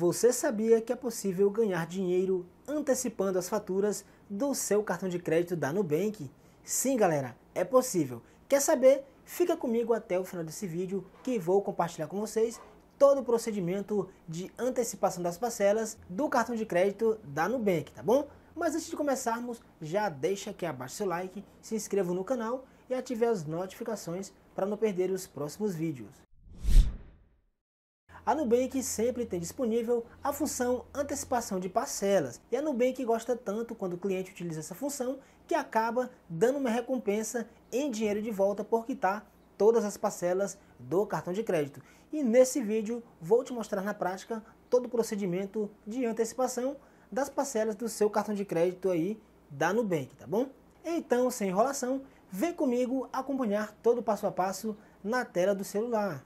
Você sabia que é possível ganhar dinheiro antecipando as faturas do seu cartão de crédito da Nubank? Sim, galera, é possível. Quer saber? Fica comigo até o final desse vídeo que vou compartilhar com vocês todo o procedimento de antecipação das parcelas do cartão de crédito da Nubank, tá bom? Mas antes de começarmos, já deixa aqui abaixo seu like, se inscreva no canal e ative as notificações para não perder os próximos vídeos. A Nubank sempre tem disponível a função antecipação de parcelas, e a Nubank gosta tanto quando o cliente utiliza essa função que acaba dando uma recompensa em dinheiro de volta por quitar todas as parcelas do cartão de crédito. E nesse vídeo vou te mostrar na prática todo o procedimento de antecipação das parcelas do seu cartão de crédito aí da Nubank, tá bom? Então, sem enrolação, vem comigo acompanhar todo o passo a passo na tela do celular.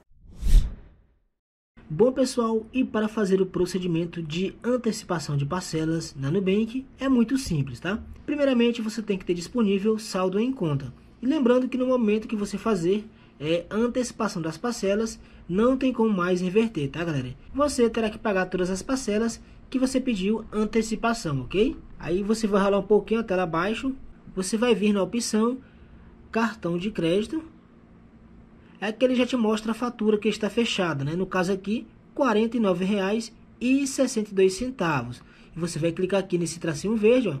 Bom pessoal, e para fazer o procedimento de antecipação de parcelas na Nubank é muito simples, tá? Primeiramente você tem que ter disponível saldo em conta. E lembrando que no momento que você fazer é, antecipação das parcelas, não tem como mais inverter, tá galera? Você terá que pagar todas as parcelas que você pediu antecipação, ok? Aí você vai ralar um pouquinho a tela abaixo, você vai vir na opção cartão de crédito, é que ele já te mostra a fatura que está fechada, né? No caso aqui, R$ 49,62. Você vai clicar aqui nesse tracinho verde, ó.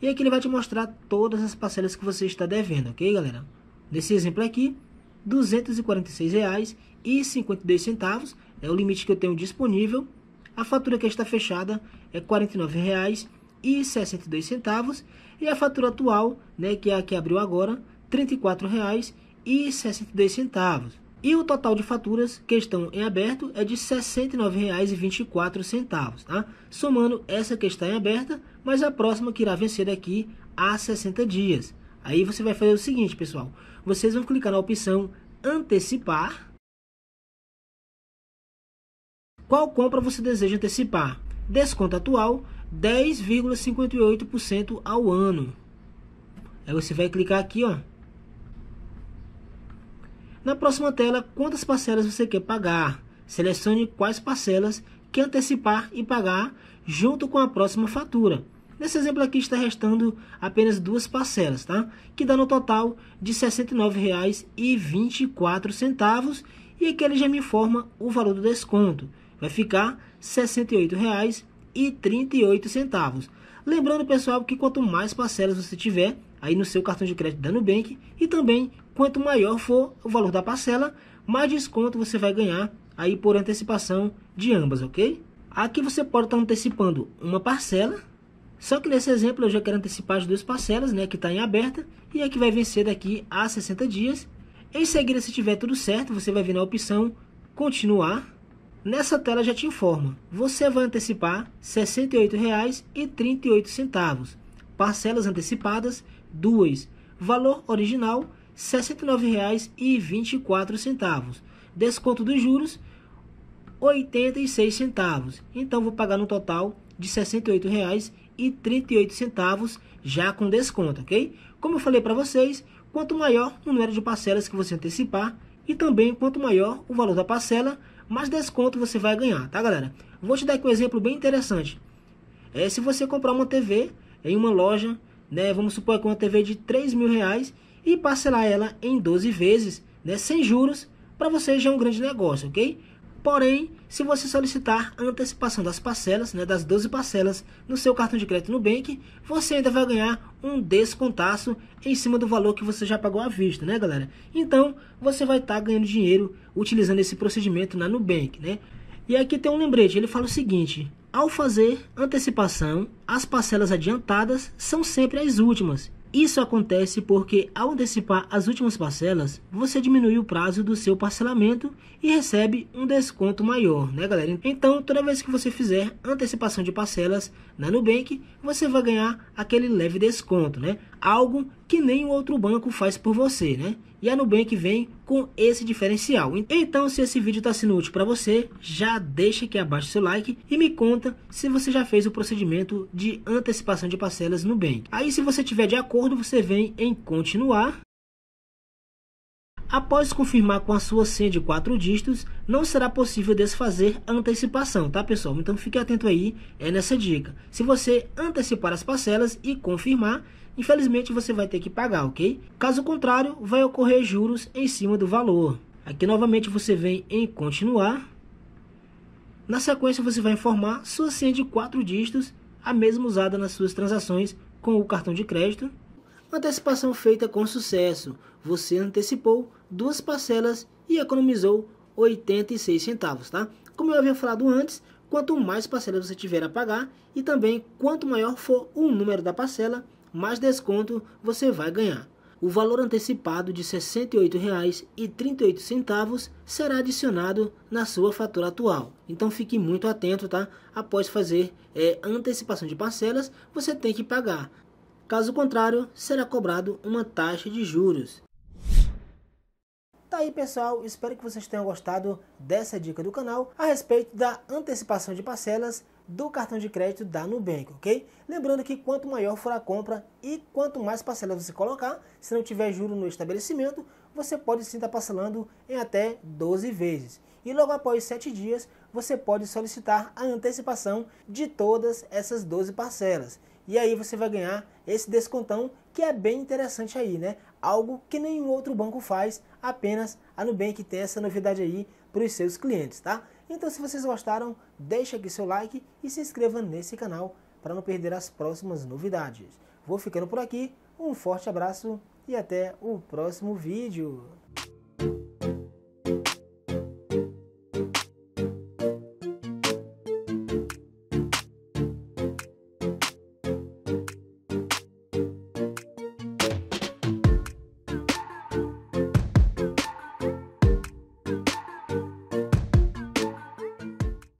E aqui ele vai te mostrar todas as parcelas que você está devendo, ok, galera? Nesse exemplo aqui, R$ 246,52 é o limite que eu tenho disponível. A fatura que está fechada é R$ 49,62 e a fatura atual, né, que é a que abriu agora, R$ 34,00 e 62 centavos. E o total de faturas que estão em aberto é de R$ 69,24, tá? Somando essa que está em aberta, mais a próxima que irá vencer daqui a 60 dias. Aí você vai fazer o seguinte, pessoal. Vocês vão clicar na opção antecipar. Qual compra você deseja antecipar? Desconto atual 10,58% ao ano. Aí você vai clicar aqui, ó, na próxima tela, quantas parcelas você quer pagar? Selecione quais parcelas quer antecipar e pagar junto com a próxima fatura. Nesse exemplo aqui está restando apenas duas parcelas, tá? Que dá no total de R$ 69,24 e aqui ele já me informa o valor do desconto. Vai ficar R$ 68,38. Lembrando, pessoal, que quanto mais parcelas você tiver, aí no seu cartão de crédito da Nubank e também quanto maior for o valor da parcela, mais desconto você vai ganhar aí por antecipação de ambas, ok? Aqui você pode estar tá antecipando uma parcela, só que nesse exemplo eu já quero antecipar as duas parcelas, né, que está em aberta e a que vai vencer daqui a 60 dias. Em seguida, se tiver tudo certo, você vai vir na opção continuar. Nessa tela já te informa, você vai antecipar R$ 68,38, parcelas antecipadas 2. Valor original R$ 69,24. Desconto dos juros R$ 86. Então vou pagar no total de R$ 68,38 já com desconto, ok? Como eu falei para vocês, quanto maior o número de parcelas que você antecipar e também quanto maior o valor da parcela, mais desconto você vai ganhar, tá galera? Vou te dar aqui um exemplo bem interessante. É se você comprar uma TV em uma loja né? Vamos supor que uma TV de 3 mil reais e parcelar ela em 12 vezes, né? Sem juros, para você já é um grande negócio, ok? Porém, se você solicitar antecipação das parcelas, né, das 12 parcelas no seu cartão de crédito Nubank, você ainda vai ganhar um descontaço em cima do valor que você já pagou à vista, né, galera? Então, você vai estar tá ganhando dinheiro utilizando esse procedimento na Nubank, né? E aqui tem um lembrete, ele fala o seguinte: ao fazer antecipação, as parcelas adiantadas são sempre as últimas. Isso acontece porque, ao antecipar as últimas parcelas, você diminui o prazo do seu parcelamento e recebe um desconto maior, né, galera? Então, toda vez que você fizer antecipação de parcelas na Nubank, você vai ganhar aquele leve desconto, né? Algo que nenhum outro banco faz por você, né? E a Nubank vem com esse diferencial. Então, se esse vídeo está sendo útil para você, já deixa aqui abaixo seu like e me conta se você já fez o procedimento de antecipação de parcelas Nubank. Aí, se você tiver de acordo, você vem em continuar Após confirmar com a sua senha de quatro dígitos, não será possível desfazer a antecipação, tá pessoal? Então fique atento aí, é nessa dica. Se você antecipar as parcelas e confirmar, infelizmente você vai ter que pagar, ok? Caso contrário, vai ocorrer juros em cima do valor. Aqui novamente você vem em continuar. Na sequência você vai informar sua senha de quatro dígitos, a mesma usada nas suas transações com o cartão de crédito. Antecipação feita com sucesso. Você antecipou duas parcelas e economizou 86 centavos, tá? Como eu havia falado antes, quanto mais parcelas você tiver a pagar e também quanto maior for o número da parcela, mais desconto você vai ganhar. O valor antecipado de R$ 68,38 será adicionado na sua fatura atual. Então fique muito atento, tá? Após fazer é, antecipação de parcelas, você tem que pagar. Caso contrário, será cobrado uma taxa de juros. Tá aí pessoal, espero que vocês tenham gostado dessa dica do canal a respeito da antecipação de parcelas do cartão de crédito da Nubank, ok? Lembrando que quanto maior for a compra e quanto mais parcelas você colocar, se não tiver juro no estabelecimento, você pode sim estar tá parcelando em até 12 vezes. E logo após 7 dias, você pode solicitar a antecipação de todas essas 12 parcelas. E aí você vai ganhar esse descontão que é bem interessante aí, né? Algo que nenhum outro banco faz, apenas a Nubank tem essa novidade aí para os seus clientes, tá? Então, se vocês gostaram, deixa aqui seu like e se inscreva nesse canal para não perder as próximas novidades. Vou ficando por aqui, um forte abraço e até o próximo vídeo.